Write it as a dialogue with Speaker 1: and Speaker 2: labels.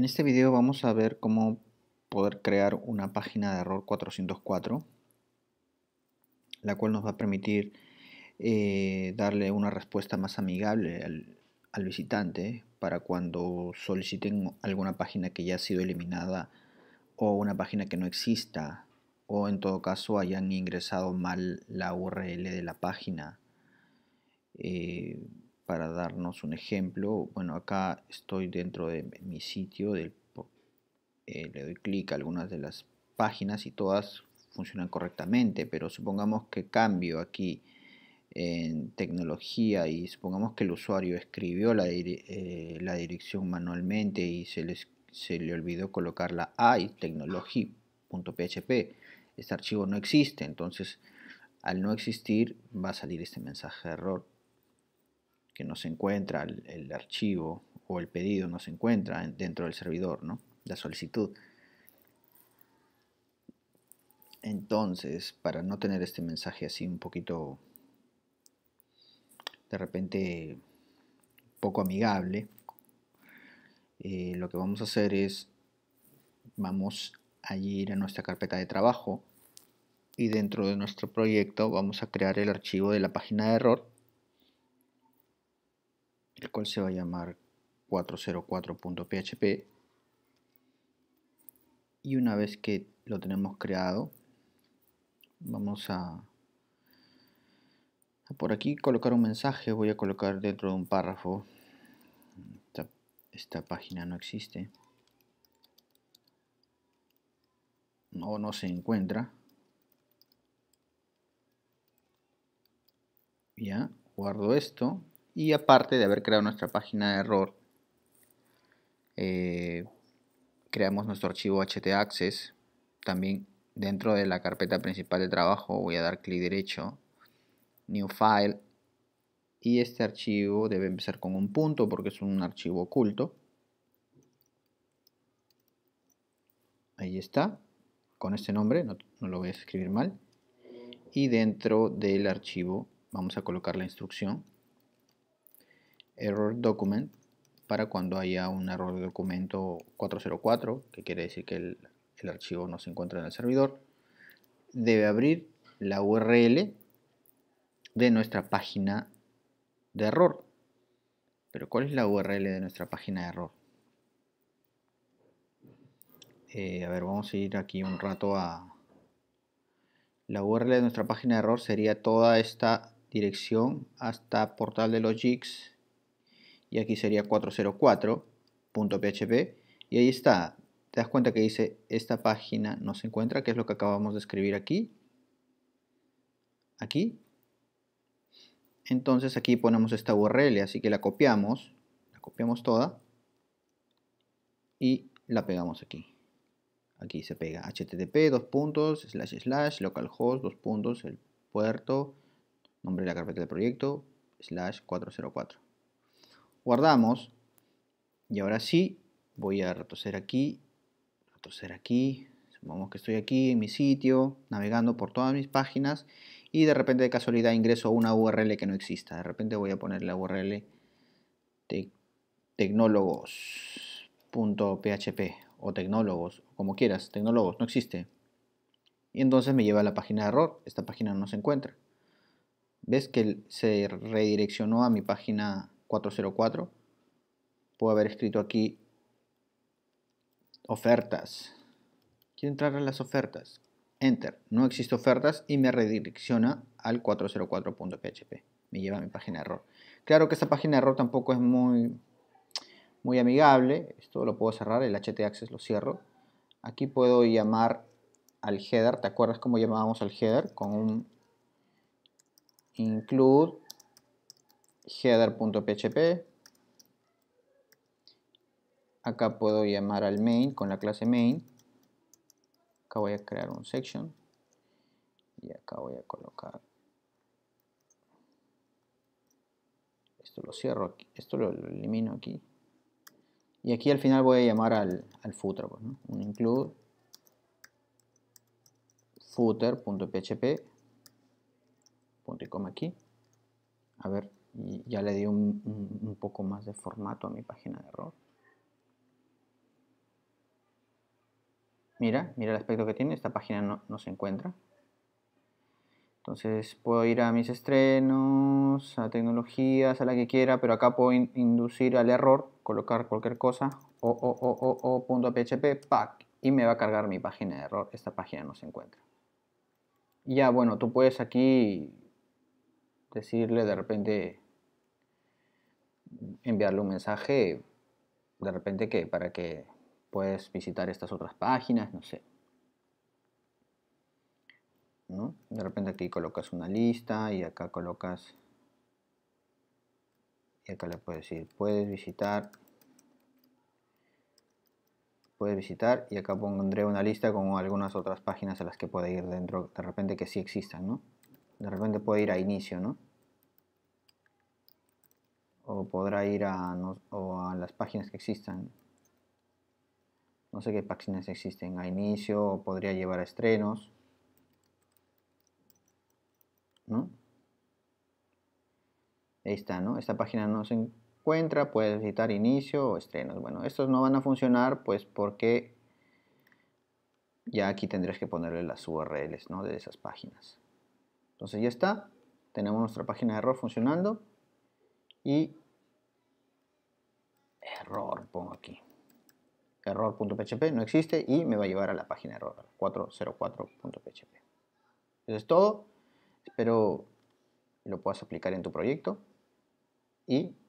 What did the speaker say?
Speaker 1: En este video vamos a ver cómo poder crear una página de error 404, la cual nos va a permitir eh, darle una respuesta más amigable al, visitante para cuando soliciten alguna página que ya ha sido eliminada o una página que no exista o en todo caso hayan ingresado mal la URL de la página. Eh, para darnos un ejemplo, bueno, acá estoy dentro de mi sitio, del, eh, le doy clic a algunas de las páginas y todas funcionan correctamente, pero supongamos que cambio aquí en tecnología y supongamos que el usuario escribió la, eh, dirección manualmente y se, le olvidó colocar la iTechnology.php. Este archivo no existe, entonces al no existir va a salir este mensaje de error que no se encuentra el, archivo o el pedido no se encuentra dentro del servidor, ¿no? La solicitud. Entonces, para no tener este mensaje así un poquito, de repente, poco amigable, eh, lo que vamos a hacer es, vamos a ir a nuestra carpeta de trabajo y dentro de nuestro proyecto vamos a crear el archivo de la página de error el cual se va a llamar 404.php y una vez que lo tenemos creado vamos a, por aquí colocar un mensaje voy a colocar dentro de un párrafo esta, página no existe no, no se encuentra ya guardo esto y aparte de haber creado nuestra página de error, eh, creamos nuestro archivo htaccess. También dentro de la carpeta principal de trabajo voy a dar clic derecho, New File. Y este archivo debe empezar con un punto porque es un archivo oculto. Ahí está, con este nombre, no, no lo voy a escribir mal. Y dentro del archivo vamos a colocar la instrucción error document para cuando haya un error de documento 404, que quiere decir que el, archivo no se encuentra en el servidor, debe abrir la URL de nuestra página de error. Pero ¿cuál es la URL de nuestra página de error? Eh, a ver, vamos a ir aquí un rato a... La URL de nuestra página de error sería toda esta dirección hasta portal de los y aquí sería 404.php y ahí está. Te das cuenta que dice esta página no se encuentra, que es lo que acabamos de escribir aquí. Aquí. Entonces aquí ponemos esta URL, así que la copiamos, la copiamos toda y la pegamos aquí. Aquí se pega http, dos puntos, slash, slash, localhost, dos puntos, el puerto, nombre de la carpeta del proyecto, slash 404 guardamos y ahora sí voy a retroceder aquí, retroceder aquí, supongamos que estoy aquí en mi sitio, navegando por todas mis páginas y de repente de casualidad ingreso a una URL que no exista, de repente voy a poner la URL tecnólogos.php o tecnólogos, como quieras, tecnólogos, no existe. Y entonces me lleva a la página de error, esta página no se encuentra. ¿Ves que se redireccionó a mi página 404. Puedo haber escrito aquí ofertas. Quiero entrar a las ofertas. Enter. No existe ofertas y me redirecciona al 404.php. Me lleva a mi página de error. Claro que esta página de error tampoco es muy, muy amigable. Esto lo puedo cerrar. El htaccess lo cierro. Aquí puedo llamar al header. ¿Te acuerdas cómo llamábamos al header? Con un include header.php. Acá puedo llamar al main con la clase main. Acá voy a crear un section. Y acá voy a colocar. Esto lo cierro aquí. Esto lo, elimino aquí. Y aquí al final voy a llamar al, footer. Pues, un include footer.php. Punto y coma aquí. A ver, ya le di un, poco más de formato a mi página de error. Mira, mira el aspecto que tiene, esta página no, se encuentra. Entonces puedo ir a mis estrenos, a tecnologías, a la que quiera, pero acá puedo inducir al error, colocar cualquier cosa, o, o, o, o, punto .php, pack, y me va a cargar mi página de error. Esta página no se encuentra. ya, bueno, tú puedes aquí decirle de repente enviarle un mensaje de repente que para que puedes visitar estas otras páginas, no sé. ¿No? De repente aquí colocas una lista y acá colocas y acá le puedes decir puedes visitar puedes visitar y acá pondré una lista con algunas otras páginas a las que puede ir dentro de repente que sí existan, ¿no? De repente puede ir a inicio, ¿no? o podrá ir a, a las páginas que existan. No sé qué páginas existen. A inicio o podría llevar a estrenos. Ahí está, ¿no? Esta página no se encuentra, puedes visitar inicio o estrenos. Bueno, estos no van a funcionar pues porque ya aquí tendrías que ponerle las URLs ¿no? de esas páginas. Entonces ya está, tenemos nuestra página de error funcionando y error, pongo aquí. Error.php no existe y me va a llevar a la página error, 404.php. Eso es todo. Espero lo puedas aplicar en tu proyecto y